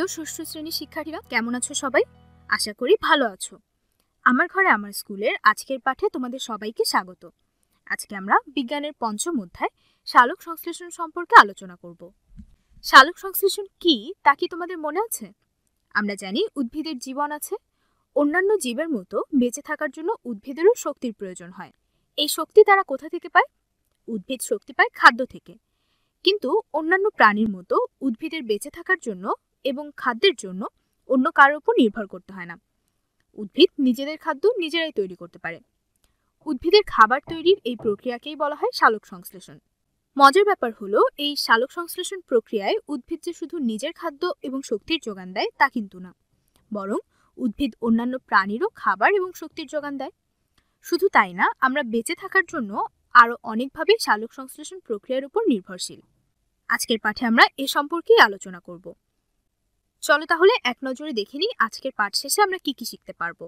প্রিয় ষষ্ঠ শ্রেণীর শিক্ষার্থীরা কেমন আছো সবাই আশা করি ভালো আছো আমার ঘরে আমার স্কুলের আজকের পাঠে তোমাদের সবাইকে স্বাগত আজকে আমরা বিজ্ঞানের পঞ্চম অধ্যায় শালক সংশ্লেষণ সম্পর্কে আলোচনা করব শালক সংশ্লেষণ কি তা কি তোমাদের মনে আছে আমরা জানি উদ্ভিদের জীবন আছে অন্যান্য জীবের মতো বেঁচে থাকার জন্য উদ্ভিদেরও শক্তির প্রয়োজন হয় এই শক্তি তারা কোথা থেকে পায় উদ্ভিদ শক্তি পায় খাদ্য থেকে কিন্তু অন্যান্য প্রাণীর মতো উদ্ভিদের বেঁচে থাকার জন্য এবং খাদ্যের জন্য অন্য কারোর উপর নির্ভর করতে হয় না উদ্ভিদ নিজেদের খাদ্য নিজেরাই তৈরি করতে পারে উদ্ভিদের খাবার তৈরির এই প্রক্রিয়াকেই বলা হয় সালোক সংশ্লেষণ মজার ব্যাপার হলো এই সালোক সংশ্লেষণ প্রক্রিয়ায় উদ্ভিদ যে শুধু নিজের খাদ্য এবং শক্তির যোগান দেয় তা কিন্তু না বরং উদ্ভিদ অন্যান্য প্রাণীরও খাবার এবং শক্তির যোগান দেয় শুধু তাই না আমরা বেঁচে থাকার জন্য আরও অনেকভাবে সালোক সংশ্লেষণ প্রক্রিয়ার উপর নির্ভরশীল আজকের পাঠে আমরা এ সম্পর্কেই আলোচনা করব চলো তাহলে এক নজরে দেখে নিই আজকের পাঠ শেষে আমরা কি কি শিখতে পারবো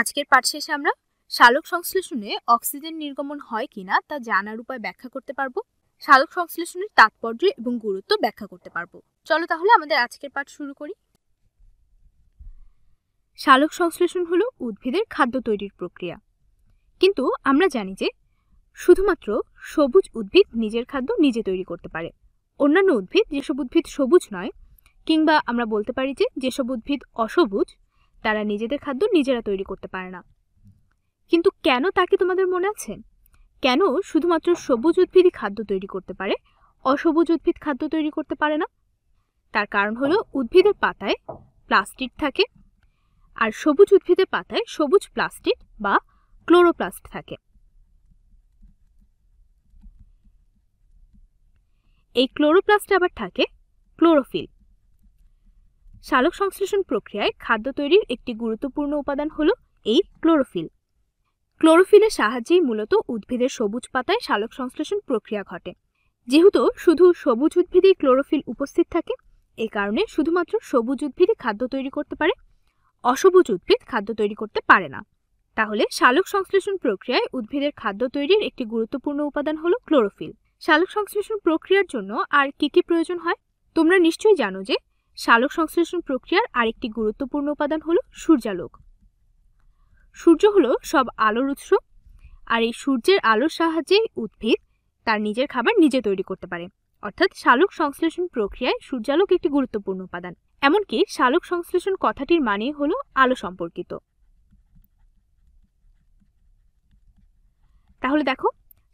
আজকের পাঠ শেষে আমরা শালক সংশ্লেষণে অক্সিজেন নির্গমন হয় কিনা তা জানার উপায় ব্যাখ্যা করতে পারবো শালক সংশ্লেষণের তাৎপর্য এবং গুরুত্ব ব্যাখ্যা করতে পারবো চলো তাহলে আমাদের আজকের পাঠ শুরু করি শালক সংশ্লেষণ হলো উদ্ভিদের খাদ্য তৈরির প্রক্রিয়া কিন্তু আমরা জানি যে শুধুমাত্র সবুজ উদ্ভিদ নিজের খাদ্য নিজে তৈরি করতে পারে অন্যান্য উদ্ভিদ যেসব উদ্ভিদ সবুজ নয় কিংবা আমরা বলতে পারি যে যেসব উদ্ভিদ অসবুজ তারা নিজেদের খাদ্য নিজেরা তৈরি করতে পারে না কিন্তু কেন তা কি তোমাদের মনে আছে কেন শুধুমাত্র সবুজ উদ্ভিদই খাদ্য তৈরি করতে পারে অসবুজ উদ্ভিদ খাদ্য তৈরি করতে পারে না তার কারণ হলো উদ্ভিদের পাতায় প্লাস্টিক থাকে আর সবুজ উদ্ভিদের পাতায় সবুজ প্লাস্টিক বা ক্লোরোপ্লাস্ট থাকে এই ক্লোরোপ্লাস্টে আবার থাকে ক্লোরোফিল সালোক সংশ্লেষণ প্রক্রিয়ায় খাদ্য তৈরির একটি গুরুত্বপূর্ণ উপাদান হল এই ক্লোরোফিল ক্লোরোফিলের সাহায্যেই মূলত উদ্ভিদের সবুজ পাতায় সালোক সংশ্লেষণ প্রক্রিয়া ঘটে যেহেতু শুধু সবুজ উদ্ভিদেই ক্লোরোফিল উপস্থিত থাকে এ কারণে শুধুমাত্র সবুজ উদ্ভিদে খাদ্য তৈরি করতে পারে অসবুজ উদ্ভিদ খাদ্য তৈরি করতে পারে না তাহলে সালোক সংশ্লেষণ প্রক্রিয়ায় উদ্ভিদের খাদ্য তৈরির একটি গুরুত্বপূর্ণ উপাদান হলো ক্লোরোফিল সালোক সংশ্লেষণ প্রক্রিয়ার জন্য আর কি কি প্রয়োজন হয় তোমরা নিশ্চয়ই জানো যে সালোক সংশ্লেষণ প্রক্রিয়ার আরেকটি গুরুত্বপূর্ণ উপাদান হলো সূর্যালোক সূর্য হলো সব আলোর উৎস আর এই সূর্যের আলোর সাহায্যে উদ্ভিদ তার নিজের খাবার নিজে তৈরি করতে পারে অর্থাৎ শালক সংশ্লেষণ প্রক্রিয়ায় সূর্যালোক একটি গুরুত্বপূর্ণ উপাদান এমনকি শালক সংশ্লেষণ কথাটির মানে হল আলো সম্পর্কিত তাহলে দেখো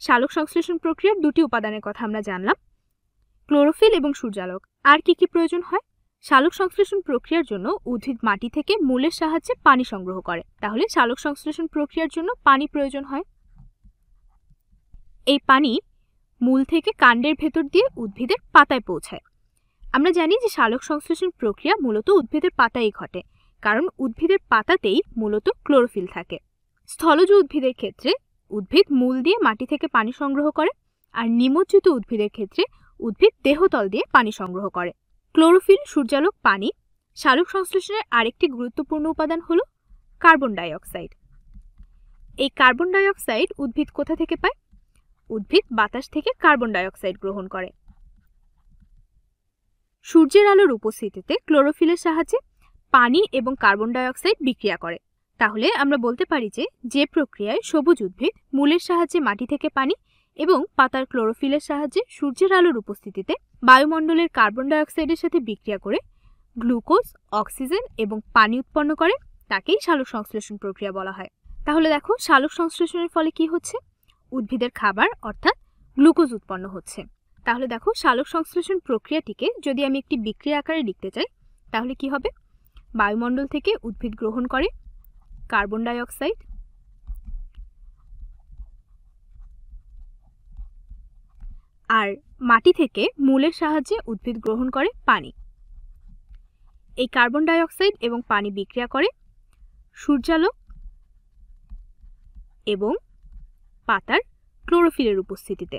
শালক সংশ্লেষণ প্রক্রিয়ার দুটি উপাদানের কথা আমরা জানলাম ক্লোরোফিল এবং সূর্যালোক আর কি কি প্রয়োজন হয় সালোক সংশ্লেষণ প্রক্রিয়ার জন্য উদ্ভিদ মাটি থেকে মূলের সাহায্যে পানি সংগ্রহ করে তাহলে সালোক সংশ্লেষণ প্রক্রিয়ার জন্য পানি প্রয়োজন হয় এই পানি মূল থেকে কাণ্ডের ভেতর দিয়ে উদ্ভিদের পাতায় পৌঁছায় আমরা জানি যে সালোক সংশ্লেষণ প্রক্রিয়া মূলত উদ্ভিদের পাতায় ঘটে কারণ উদ্ভিদের পাতাতেই মূলত ক্লোরোফিল থাকে স্থলজ উদ্ভিদের ক্ষেত্রে উদ্ভিদ মূল দিয়ে মাটি থেকে পানি সংগ্রহ করে আর নিমজ্জিত উদ্ভিদের ক্ষেত্রে উদ্ভিদ দেহতল দিয়ে পানি সংগ্রহ করে ক্লোরোফিল সূর্যালোক পানি সালোক সংশ্লেষণের আরেকটি গুরুত্বপূর্ণ উপাদান হল কার্বন ডাইঅক্সাইড এই কার্বন ডাইঅক্সাইড উদ্ভিদ কোথা থেকে পায় উদ্ভিদ বাতাস থেকে কার্বন ডাইঅক্সাইড গ্রহণ করে সূর্যের আলোর উপস্থিতিতে ক্লোরোফিলের সাহায্যে পানি এবং কার্বন ডাইঅক্সাইড বিক্রিয়া করে তাহলে আমরা বলতে পারি যে যে প্রক্রিয়ায় সবুজ উদ্ভিদ মূলের সাহায্যে মাটি থেকে পানি এবং পাতার ক্লোরোফিলের সাহায্যে সূর্যের আলোর উপস্থিতিতে বায়ুমণ্ডলের কার্বন ডাইঅক্সাইডের সাথে বিক্রিয়া করে গ্লুকোজ অক্সিজেন এবং পানি উৎপন্ন করে তাকেই সালোক সংশ্লেষণ প্রক্রিয়া বলা হয় তাহলে দেখো সালোক সংশ্লেষণের ফলে কি হচ্ছে উদ্ভিদের খাবার অর্থাৎ গ্লুকোজ উৎপন্ন হচ্ছে তাহলে দেখো সালোক সংশ্লেষণ প্রক্রিয়াটিকে যদি আমি একটি বিক্রিয়া আকারে লিখতে চাই তাহলে কি হবে বায়ুমণ্ডল থেকে উদ্ভিদ গ্রহণ করে কার্বন ডাইঅক্সাইড আর মাটি থেকে মূলের সাহায্যে উদ্ভিদ গ্রহণ করে পানি এই কার্বন ডাইঅক্সাইড এবং পানি বিক্রিয়া করে সূর্যালোক এবং পাতার ক্লোরোফিলের উপস্থিতিতে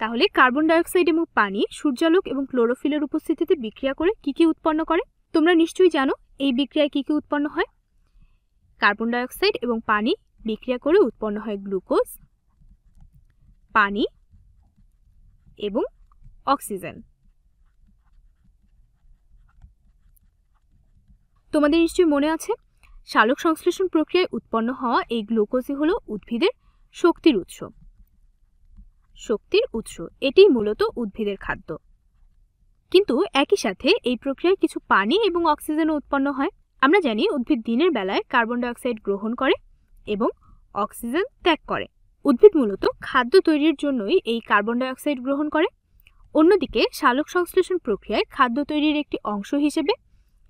তাহলে কার্বন ডাইঅক্সাইড এবং পানি সূর্যালোক এবং ক্লোরোফিলের উপস্থিতিতে বিক্রিয়া করে কি কি উৎপন্ন করে তোমরা নিশ্চয়ই জানো এই বিক্রিয়ায় কি কি উৎপন্ন হয় কার্বন ডাইঅক্সাইড এবং পানি বিক্রিয়া করে উৎপন্ন হয় গ্লুকোজ পানি এবং অক্সিজেন তোমাদের নিশ্চয়ই মনে আছে শালক সংশ্লেষণ প্রক্রিয়ায় উৎপন্ন হওয়া এই গ্লুকোজই হলো উদ্ভিদের শক্তির উৎস শক্তির উৎস এটি মূলত উদ্ভিদের খাদ্য কিন্তু একই সাথে এই প্রক্রিয়ায় কিছু পানি এবং অক্সিজেনও উৎপন্ন হয় আমরা জানি উদ্ভিদ দিনের বেলায় কার্বন ডাইঅক্সাইড গ্রহণ করে এবং অক্সিজেন ত্যাগ করে উদ্ভিদ মূলত খাদ্য তৈরির জন্যই এই কার্বন ডাইঅক্সাইড গ্রহণ করে অন্যদিকে শালক সংশ্লেষণ প্রক্রিয়ায় খাদ্য তৈরির একটি অংশ হিসেবে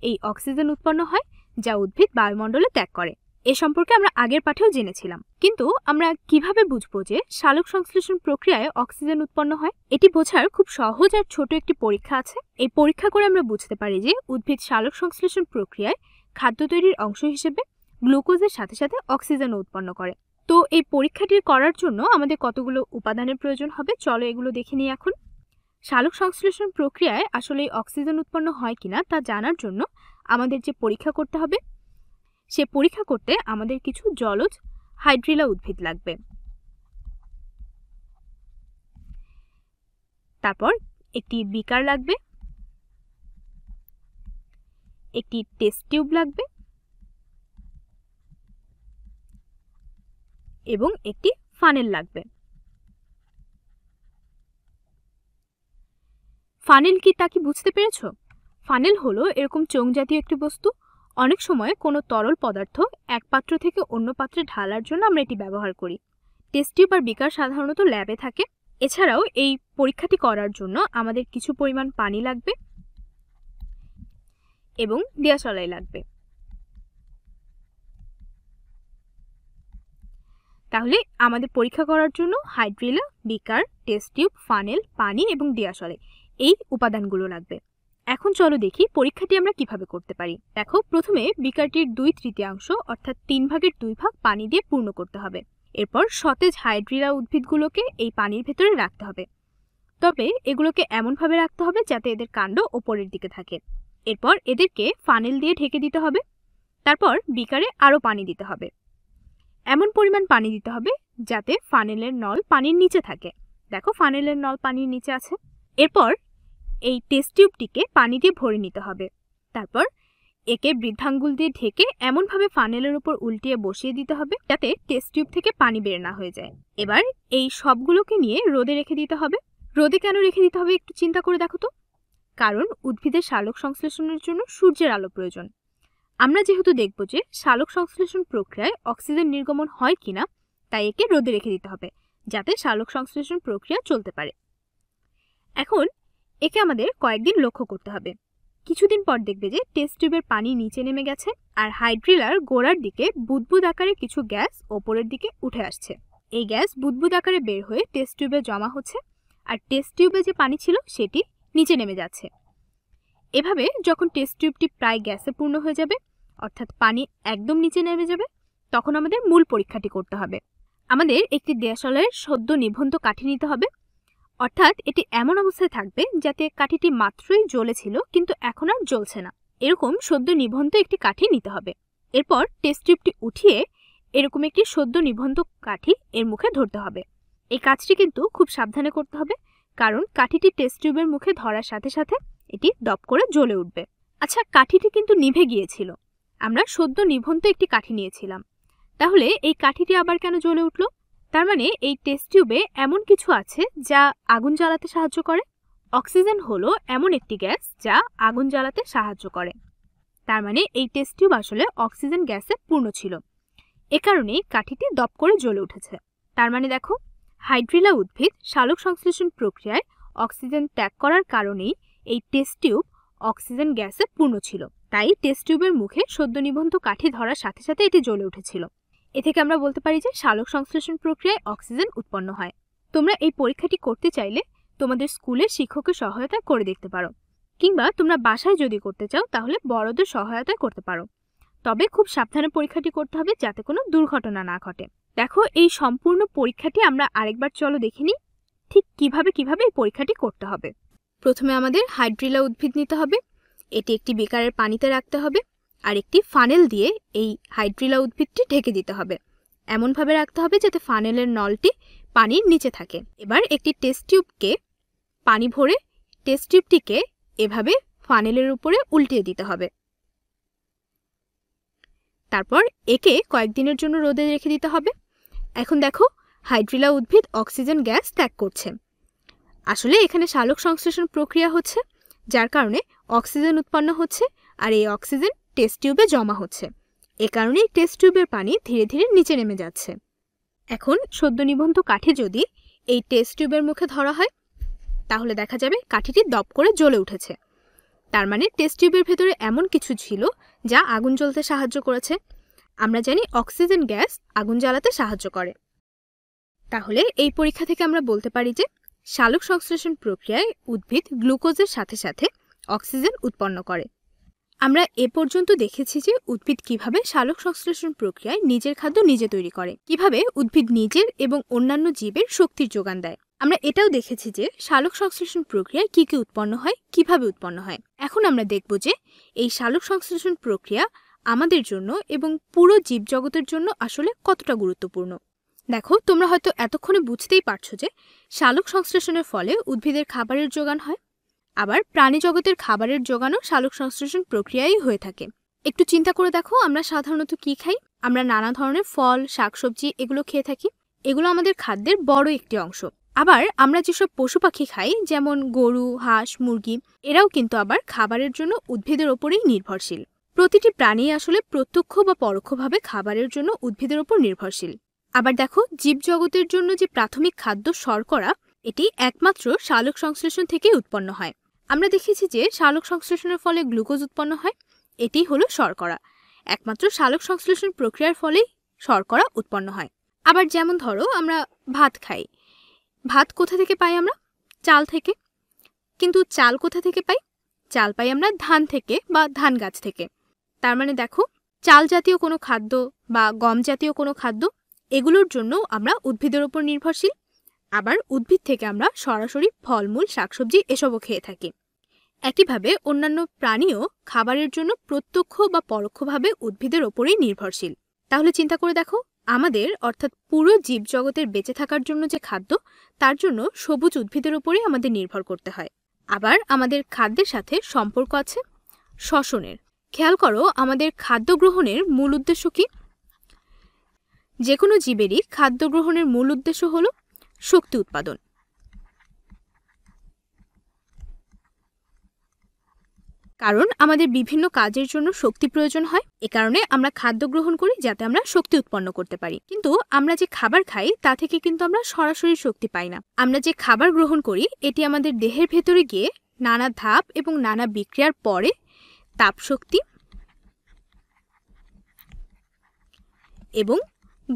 এই অক্সিজেন উৎপন্ন হয় যা উদ্ভিদ বায়ুমণ্ডলে ত্যাগ করে এ সম্পর্কে আমরা আগের পাঠেও জেনেছিলাম কিন্তু আমরা কিভাবে বুঝব যে শালক সংশ্লেষণ প্রক্রিয়ায় অক্সিজেন উৎপন্ন হয় এটি বোঝার খুব সহজ আর ছোট একটি পরীক্ষা আছে এই পরীক্ষা করে আমরা বুঝতে পারি যে উদ্ভিদ শালক সংশ্লেষণ প্রক্রিয়ায় খাদ্য তৈরির অংশ হিসেবে গ্লুকোজের সাথে সাথে অক্সিজেনও উৎপন্ন করে তো এই পরীক্ষাটি করার জন্য আমাদের কতগুলো উপাদানের প্রয়োজন হবে চলো এগুলো দেখে নিই এখন সালোক সংশ্লেষণ প্রক্রিয়ায় আসলে অক্সিজেন উৎপন্ন হয় কিনা তা জানার জন্য আমাদের যে পরীক্ষা করতে হবে সে পরীক্ষা করতে আমাদের কিছু জলজ হাইড্রিলা উদ্ভিদ লাগবে তারপর একটি বিকার লাগবে একটি টেস্ট টিউব লাগবে এবং একটি ফানেল লাগবে ফানেল কি তা কি বুঝতে পেরেছ ফানেল হলো এরকম চোং জাতীয় একটি বস্তু অনেক সময় কোনো তরল পদার্থ এক পাত্র থেকে অন্য পাত্রে ঢালার জন্য আমরা এটি ব্যবহার করি টেস্ট টিউব আর বিকার সাধারণত ল্যাবে থাকে এছাড়াও এই পরীক্ষাটি করার জন্য আমাদের কিছু পরিমাণ পানি লাগবে এবং সলাই লাগবে তাহলে আমাদের পরীক্ষা করার জন্য hydrilla beaker test tube funnel পানি এবং দেয়াশলে এই উপাদানগুলো লাগবে এখন চলো দেখি পরীক্ষাটি আমরা কিভাবে করতে পারি দেখো প্রথমে বিকারটির দুই তৃতীয়াংশ অর্থাৎ তিন ভাগের দুই ভাগ পানি দিয়ে পূর্ণ করতে হবে এরপর সতেজ হাইড্রিলা উদ্ভিদগুলোকে এই পানির ভেতরে রাখতে হবে তবে এগুলোকে এমনভাবে রাখতে হবে যাতে এদের কাণ্ড ওপরের দিকে থাকে এরপর এদেরকে ফানেল দিয়ে ঢেকে দিতে হবে তারপর বিকারে আরও পানি দিতে হবে এমন পরিমাণ পানি দিতে হবে যাতে ফানেলের নল পানির নিচে থাকে দেখো ফানেলের নল পানির নিচে আছে এরপর এই টেস্ট টিউবটিকে পানি দিয়ে ভরে নিতে হবে তারপর একে বৃদ্ধাঙ্গুল দিয়ে ঢেকে এমনভাবে ফানেলের উপর উল্টিয়ে বসিয়ে দিতে হবে যাতে টেস্ট টিউব থেকে পানি বের না হয়ে যায় এবার এই সবগুলোকে নিয়ে রোদে রেখে দিতে হবে রোদে কেন রেখে দিতে হবে একটু চিন্তা করে দেখো তো কারণ উদ্ভিদের সালোক সংশ্লেষণের জন্য সূর্যের আলো প্রয়োজন আমরা যেহেতু দেখব যে সালোক সংশ্লেষণ প্রক্রিয়ায় অক্সিজেন নির্গমন হয় কিনা তাই একে রোদে রেখে দিতে হবে যাতে সালোক সংশ্লেষণ প্রক্রিয়া চলতে পারে এখন একে আমাদের কয়েকদিন লক্ষ্য করতে হবে কিছুদিন পর দেখবে যে টেস্ট টিউবের পানি নিচে নেমে গেছে আর হাইড্রিলার গোড়ার দিকে বুদবুদ আকারে কিছু গ্যাস ওপরের দিকে উঠে আসছে এই গ্যাস বুদবুদ আকারে বের হয়ে টেস্ট টিউবে জমা হচ্ছে আর টেস্ট টিউবে যে পানি ছিল সেটি নিচে নেমে যাচ্ছে এভাবে যখন টেস্ট টিউবটি প্রায় গ্যাসে পূর্ণ হয়ে যাবে অর্থাৎ পানি একদম নিচে নেমে যাবে তখন আমাদের মূল পরীক্ষাটি করতে হবে আমাদের একটি দেশালয়ের সদ্য নিবন্ধ কাঠি নিতে হবে অর্থাৎ এটি এমন অবস্থায় থাকবে যাতে কাঠিটি মাত্রই জ্বলেছিল কিন্তু এখন আর জ্বলছে না এরকম সদ্য নিবন্ধ একটি কাঠি নিতে হবে এরপর টেস্ট টিউবটি উঠিয়ে এরকম একটি সদ্য নিবন্ধ কাঠি এর মুখে ধরতে হবে এই কাজটি কিন্তু খুব সাবধানে করতে হবে কারণ কাঠিটি টেস্ট টিউবের মুখে ধরার সাথে সাথে এটি দপ করে জ্বলে উঠবে আচ্ছা কাঠিটি কিন্তু নিভে গিয়েছিল আমরা সদ্য নিভন্ত একটি কাঠি নিয়েছিলাম তাহলে এই কাঠিটি আবার কেন জ্বলে উঠল তার মানে এই টেস্ট টিউবে এমন কিছু আছে যা আগুন জ্বালাতে সাহায্য করে অক্সিজেন হলো এমন একটি গ্যাস যা আগুন জ্বালাতে সাহায্য করে তার মানে এই টেস্ট টিউব আসলে অক্সিজেন গ্যাসে পূর্ণ ছিল এ কারণেই কাঠিটি দপ করে জ্বলে উঠেছে তার মানে দেখো হাইড্রিলা উদ্ভিদ সালোক সংশ্লেষণ প্রক্রিয়ায় অক্সিজেন ত্যাগ করার কারণেই এই টেস্ট টিউব অক্সিজেন গ্যাসে পূর্ণ ছিল তাই টেস্ট টিউবের মুখে সদ্য নিবন্ধ কাঠি ধরার সাথে সাথে এটি জ্বলে উঠেছিল এ থেকে আমরা বলতে পারি যে সালোক সংশ্লেষণ প্রক্রিয়ায় অক্সিজেন উৎপন্ন হয় তোমরা এই পরীক্ষাটি করতে চাইলে তোমাদের স্কুলের শিক্ষকের সহায়তা করে দেখতে পারো কিংবা তোমরা বাসায় যদি করতে চাও তাহলে বড়দের সহায়তা করতে পারো তবে খুব সাবধানে পরীক্ষাটি করতে হবে যাতে কোনো দুর্ঘটনা না ঘটে দেখো এই সম্পূর্ণ পরীক্ষাটি আমরা আরেকবার চলো দেখে নিই ঠিক কিভাবে কিভাবে এই পরীক্ষাটি করতে হবে প্রথমে আমাদের হাইড্রিলা উদ্ভিদ নিতে হবে এটি একটি বেকারের পানিতে রাখতে হবে আর একটি ফানেল দিয়ে এই হাইড্রিলা উদ্ভিদটি ঢেকে দিতে হবে এমনভাবে রাখতে হবে যাতে ফানেলের নলটি পানির নিচে থাকে এবার একটি টেস্ট টিউবকে পানি ভরে টেস্ট টিউবটিকে এভাবে ফানেলের উপরে উল্টিয়ে দিতে হবে তারপর একে কয়েকদিনের জন্য রোদে রেখে দিতে হবে এখন দেখো হাইড্রিলা উদ্ভিদ অক্সিজেন গ্যাস ত্যাগ করছে আসলে এখানে শালক সংশ্লেষণ প্রক্রিয়া হচ্ছে যার কারণে অক্সিজেন উৎপন্ন হচ্ছে আর এই অক্সিজেন টেস্ট টিউবে জমা হচ্ছে এ কারণেই টেস্ট টিউবের পানি ধীরে ধীরে নিচে নেমে যাচ্ছে এখন সদ্য নিবন্ধ কাঠি যদি এই টেস্ট টিউবের মুখে ধরা হয় তাহলে দেখা যাবে কাঠিটি দপ করে জ্বলে উঠেছে তার মানে টেস্ট টিউবের ভেতরে এমন কিছু ছিল যা আগুন জ্বলতে সাহায্য করেছে আমরা জানি অক্সিজেন গ্যাস আগুন জ্বালাতে সাহায্য করে তাহলে এই পরীক্ষা থেকে আমরা বলতে পারি যে শালুক সংশ্লেষণ প্রক্রিয়ায় উদ্ভিদ গ্লুকোজের সাথে সাথে অক্সিজেন উৎপন্ন করে আমরা এ পর্যন্ত দেখেছি যে উদ্ভিদ কিভাবে শালক সংশ্লেষণ প্রক্রিয়ায় নিজের খাদ্য নিজে তৈরি করে কিভাবে উদ্ভিদ নিজের এবং অন্যান্য জীবের শক্তির যোগান দেয় আমরা এটাও দেখেছি যে শালক সংশ্লেষণ প্রক্রিয়ায় কি কি উৎপন্ন হয় কিভাবে উৎপন্ন হয় এখন আমরা দেখব যে এই শালক সংশ্লেষণ প্রক্রিয়া আমাদের জন্য এবং পুরো জীবজগতের জন্য আসলে কতটা গুরুত্বপূর্ণ দেখো তোমরা হয়তো এতক্ষণে বুঝতেই পারছো যে শালুক সংশ্লেষণের ফলে উদ্ভিদের খাবারের যোগান হয় আবার প্রাণী জগতের খাবারের যোগানও শালুক সংশ্লেষণ প্রক্রিয়াই হয়ে থাকে একটু চিন্তা করে দেখো আমরা সাধারণত কি খাই আমরা নানা ধরনের ফল শাকসবজি এগুলো খেয়ে থাকি এগুলো আমাদের খাদ্যের বড় একটি অংশ আবার আমরা যেসব পশু পাখি খাই যেমন গরু হাঁস মুরগি এরাও কিন্তু আবার খাবারের জন্য উদ্ভিদের ওপরেই নির্ভরশীল প্রতিটি প্রাণী আসলে প্রত্যক্ষ বা পরোক্ষভাবে খাবারের জন্য উদ্ভিদের ওপর নির্ভরশীল আবার দেখো জীবজগতের জন্য যে প্রাথমিক খাদ্য শর্করা এটি একমাত্র শালক সংশ্লেষণ থেকে উৎপন্ন হয় আমরা দেখেছি যে শালক সংশ্লেষণের ফলে গ্লুকোজ উৎপন্ন হয় এটি হলো শর্করা একমাত্র শালক সংশ্লেষণ প্রক্রিয়ার ফলেই শর্করা উৎপন্ন হয় আবার যেমন ধরো আমরা ভাত খাই ভাত কোথা থেকে পাই আমরা চাল থেকে কিন্তু চাল কোথা থেকে পাই চাল পাই আমরা ধান থেকে বা ধান গাছ থেকে তার মানে দেখো চাল জাতীয় কোনো খাদ্য বা গম জাতীয় কোনো খাদ্য এগুলোর জন্য আমরা উদ্ভিদের ওপর নির্ভরশীল আবার উদ্ভিদ থেকে আমরা সরাসরি ফলমূল শাকসবজি এসবও খেয়ে থাকি একইভাবে অন্যান্য প্রাণীও খাবারের জন্য প্রত্যক্ষ বা পরোক্ষভাবে উদ্ভিদের ওপরেই নির্ভরশীল তাহলে চিন্তা করে দেখো আমাদের অর্থাৎ পুরো জীবজগতের বেঁচে থাকার জন্য যে খাদ্য তার জন্য সবুজ উদ্ভিদের ওপরেই আমাদের নির্ভর করতে হয় আবার আমাদের খাদ্যের সাথে সম্পর্ক আছে শ্বসনের খেয়াল করো আমাদের খাদ্য গ্রহণের মূল উদ্দেশ্য কি যে কোনো জীবেরই খাদ্য গ্রহণের মূল উদ্দেশ্য হল শক্তি উৎপাদন কারণ আমাদের বিভিন্ন কাজের জন্য শক্তি প্রয়োজন হয় এ কারণে আমরা খাদ্য গ্রহণ করি যাতে আমরা শক্তি উৎপন্ন করতে পারি কিন্তু আমরা যে খাবার খাই তা থেকে কিন্তু আমরা সরাসরি শক্তি পাই না আমরা যে খাবার গ্রহণ করি এটি আমাদের দেহের ভেতরে গিয়ে নানা ধাপ এবং নানা বিক্রিয়ার পরে তাপশক্তি এবং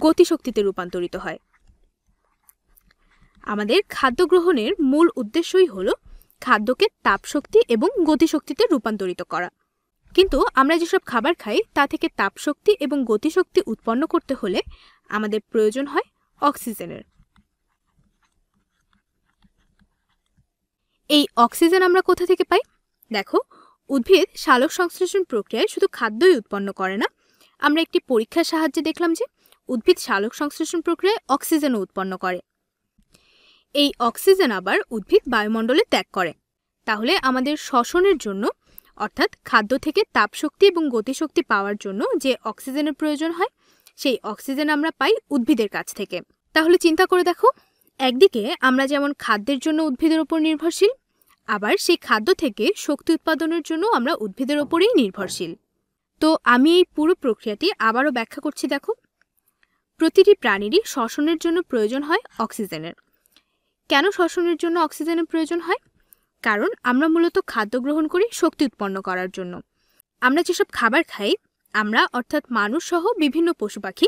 গতিশক্তিতে রূপান্তরিত হয় আমাদের খাদ্য গ্রহণের মূল উদ্দেশ্যই হল খাদ্যকে তাপশক্তি এবং গতিশক্তিতে রূপান্তরিত করা কিন্তু আমরা যেসব খাবার খাই তা থেকে তাপশক্তি এবং গতিশক্তি উৎপন্ন করতে হলে আমাদের প্রয়োজন হয় অক্সিজেনের এই অক্সিজেন আমরা কোথা থেকে পাই দেখো উদ্ভিদ সালোক সংশ্লেষণ প্রক্রিয়ায় শুধু খাদ্যই উৎপন্ন করে না আমরা একটি পরীক্ষার সাহায্যে দেখলাম যে উদ্ভিদ সালোক সংশ্লেষণ প্রক্রিয়ায় অক্সিজেনও উৎপন্ন করে এই অক্সিজেন আবার উদ্ভিদ বায়ুমণ্ডলে ত্যাগ করে তাহলে আমাদের শ্বসনের জন্য অর্থাৎ খাদ্য থেকে তাপশক্তি এবং গতিশক্তি পাওয়ার জন্য যে অক্সিজেনের প্রয়োজন হয় সেই অক্সিজেন আমরা পাই উদ্ভিদের কাছ থেকে তাহলে চিন্তা করে দেখো একদিকে আমরা যেমন খাদ্যের জন্য উদ্ভিদের ওপর নির্ভরশীল আবার সেই খাদ্য থেকে শক্তি উৎপাদনের জন্য আমরা উদ্ভিদের ওপরেই নির্ভরশীল তো আমি এই পুরো প্রক্রিয়াটি আবারও ব্যাখ্যা করছি দেখো প্রতিটি প্রাণীরই শ্বসনের জন্য প্রয়োজন হয় অক্সিজেনের কেন শ্বসনের জন্য অক্সিজেনের প্রয়োজন হয় কারণ আমরা মূলত খাদ্য গ্রহণ করি শক্তি উৎপন্ন করার জন্য আমরা যেসব খাবার খাই আমরা অর্থাৎ মানুষ সহ বিভিন্ন পশু পাখি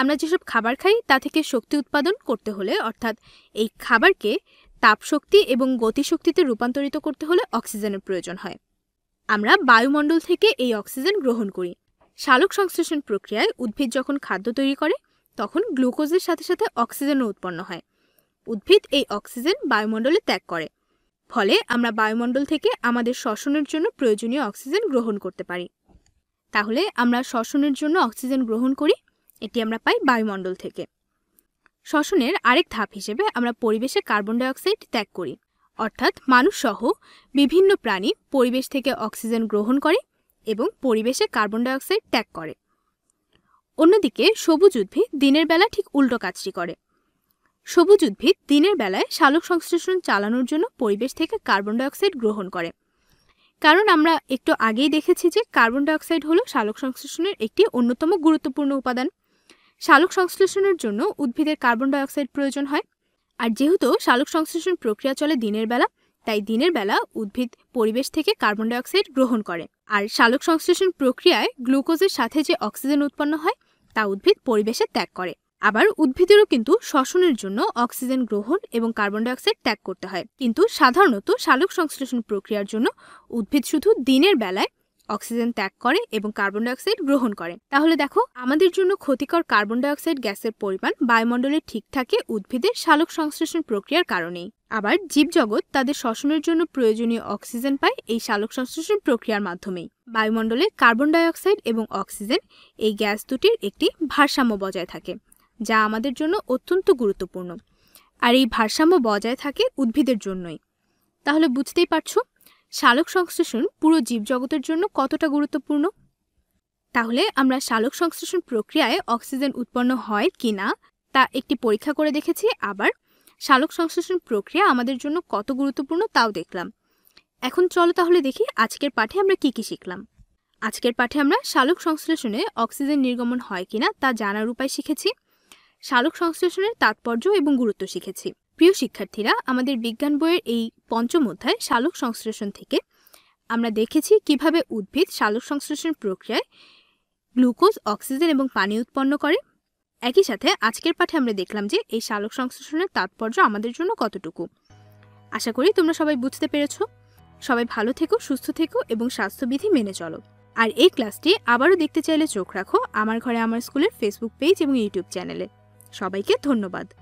আমরা যেসব খাবার খাই তা থেকে শক্তি উৎপাদন করতে হলে অর্থাৎ এই খাবারকে তাপশক্তি এবং গতিশক্তিতে রূপান্তরিত করতে হলে অক্সিজেনের প্রয়োজন হয় আমরা বায়ুমণ্ডল থেকে এই অক্সিজেন গ্রহণ করি শালক সংশ্লেষণ প্রক্রিয়ায় উদ্ভিদ যখন খাদ্য তৈরি করে তখন গ্লুকোজের সাথে সাথে অক্সিজেনও উৎপন্ন হয় উদ্ভিদ এই অক্সিজেন বায়ুমণ্ডলে ত্যাগ করে ফলে আমরা বায়ুমণ্ডল থেকে আমাদের শ্বসনের জন্য প্রয়োজনীয় অক্সিজেন গ্রহণ করতে পারি তাহলে আমরা শ্বসনের জন্য অক্সিজেন গ্রহণ করি এটি আমরা পাই বায়ুমণ্ডল থেকে শ্বসনের আরেক ধাপ হিসেবে আমরা পরিবেশে কার্বন ডাইঅক্সাইড ত্যাগ করি অর্থাৎ মানুষসহ বিভিন্ন প্রাণী পরিবেশ থেকে অক্সিজেন গ্রহণ করে এবং পরিবেশে কার্বন ডাইঅক্সাইড ত্যাগ করে অন্যদিকে সবুজ উদ্ভিদ দিনের বেলা ঠিক উল্টো কাজটি করে সবুজ উদ্ভিদ দিনের বেলায় সালোক সংশ্লেষণ চালানোর জন্য পরিবেশ থেকে কার্বন ডাইঅক্সাইড গ্রহণ করে কারণ আমরা একটু আগেই দেখেছি যে কার্বন ডাইঅক্সাইড হলো সালোক সংশ্লেষণের একটি অন্যতম গুরুত্বপূর্ণ উপাদান শালক সংশ্লেষণের জন্য উদ্ভিদের কার্বন ডাইঅক্সাইড প্রয়োজন হয় আর যেহেতু শালক সংশ্লেষণ প্রক্রিয়া চলে দিনের বেলা তাই দিনের বেলা উদ্ভিদ পরিবেশ থেকে কার্বন ডাইঅক্সাইড গ্রহণ করে আর শালক সংশ্লেষণ প্রক্রিয়ায় গ্লুকোজের সাথে যে অক্সিজেন উৎপন্ন হয় তা উদ্ভিদ পরিবেশে ত্যাগ করে আবার উদ্ভিদেরও কিন্তু শ্বসনের জন্য অক্সিজেন গ্রহণ এবং কার্বন ডাইঅক্সাইড ত্যাগ করতে হয় কিন্তু সাধারণত শালক সংশ্লেষণ প্রক্রিয়ার জন্য উদ্ভিদ শুধু দিনের বেলায় অক্সিজেন ত্যাগ করে এবং কার্বন ডাইঅক্সাইড গ্রহণ করে তাহলে দেখো আমাদের জন্য ক্ষতিকর কার্বন ডাইঅক্সাইড গ্যাসের পরিমাণ বায়ুমণ্ডলে ঠিক থাকে উদ্ভিদের শালক সংশ্লেষণ প্রক্রিয়ার কারণেই আবার জীবজগৎ তাদের শ্বসনের জন্য প্রয়োজনীয় অক্সিজেন পায় এই শালক সংশ্লেষণ প্রক্রিয়ার মাধ্যমেই বায়ুমণ্ডলে কার্বন ডাইঅক্সাইড এবং অক্সিজেন এই গ্যাস দুটির একটি ভারসাম্য বজায় থাকে যা আমাদের জন্য অত্যন্ত গুরুত্বপূর্ণ আর এই ভারসাম্য বজায় থাকে উদ্ভিদের জন্যই তাহলে বুঝতেই পারছো সালোক সংশ্লেষণ পুরো জীবজগতের জন্য কতটা গুরুত্বপূর্ণ তাহলে আমরা সালোক সংশ্লেষণ প্রক্রিয়ায় অক্সিজেন উৎপন্ন হয় কি না তা একটি পরীক্ষা করে দেখেছি আবার সালোক সংশ্লেষণ প্রক্রিয়া আমাদের জন্য কত গুরুত্বপূর্ণ তাও দেখলাম এখন চলো তাহলে দেখি আজকের পাঠে আমরা কি কি শিখলাম আজকের পাঠে আমরা সালোক সংশ্লেষণে অক্সিজেন নির্গমন হয় কিনা তা জানার উপায় শিখেছি সালোক সংশ্লেষণের তাৎপর্য এবং গুরুত্ব শিখেছি প্রিয় শিক্ষার্থীরা আমাদের বিজ্ঞান বইয়ের এই পঞ্চম অধ্যায় শালক সংশ্লেষণ থেকে আমরা দেখেছি কিভাবে উদ্ভিদ শালক সংশ্লেষণ প্রক্রিয়ায় গ্লুকোজ অক্সিজেন এবং পানি উৎপন্ন করে একই সাথে আজকের পাঠে আমরা দেখলাম যে এই শালক সংশ্লেষণের তাৎপর্য আমাদের জন্য কতটুকু আশা করি তোমরা সবাই বুঝতে পেরেছ সবাই ভালো থেকো সুস্থ থেকো এবং স্বাস্থ্যবিধি মেনে চলো আর এই ক্লাসটি আবারও দেখতে চাইলে চোখ রাখো আমার ঘরে আমার স্কুলের ফেসবুক পেজ এবং ইউটিউব চ্যানেলে সবাইকে ধন্যবাদ